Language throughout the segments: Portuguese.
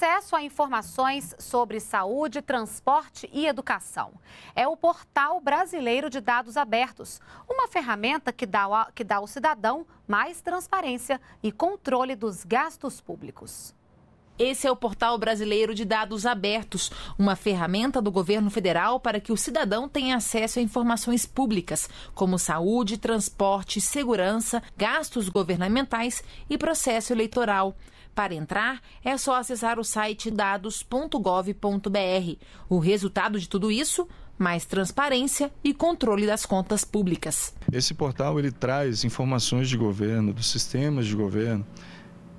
acesso a informações sobre saúde, transporte e educação. É o Portal Brasileiro de Dados Abertos, uma ferramenta que dá, ao, que dá ao cidadão mais transparência e controle dos gastos públicos. Esse é o Portal Brasileiro de Dados Abertos, uma ferramenta do governo federal para que o cidadão tenha acesso a informações públicas, como saúde, transporte, segurança, gastos governamentais e processo eleitoral. Para entrar, é só acessar o site dados.gov.br. O resultado de tudo isso mais transparência e controle das contas públicas. Esse portal ele traz informações de governo, dos sistemas de governo,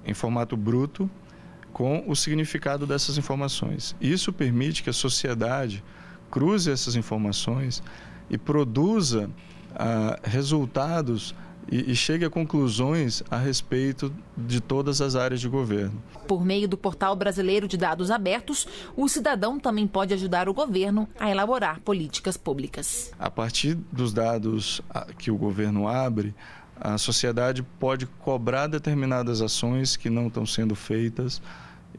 em formato bruto, com o significado dessas informações. Isso permite que a sociedade cruze essas informações e produza ah, resultados e, e chegue a conclusões a respeito de todas as áreas de governo. Por meio do Portal Brasileiro de Dados Abertos, o cidadão também pode ajudar o governo a elaborar políticas públicas. A partir dos dados que o governo abre, a sociedade pode cobrar determinadas ações que não estão sendo feitas.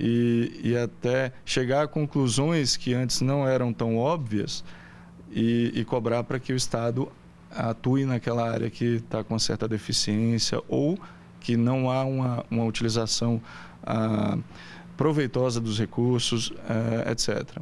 E, e, até chegar a conclusões que antes não eram tão óbvias e, e cobrar para que o Estado atue naquela área que está com certa deficiência ou que não há uma, uma utilização ah, proveitosa dos recursos, ah, eh, etc.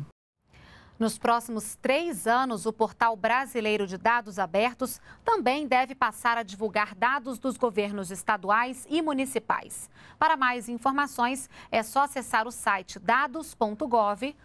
Nos próximos três anos, o Portal Brasileiro de Dados Abertos também deve passar a divulgar dados dos governos estaduais e municipais. Para mais informações, é só acessar o site dados.gov.br.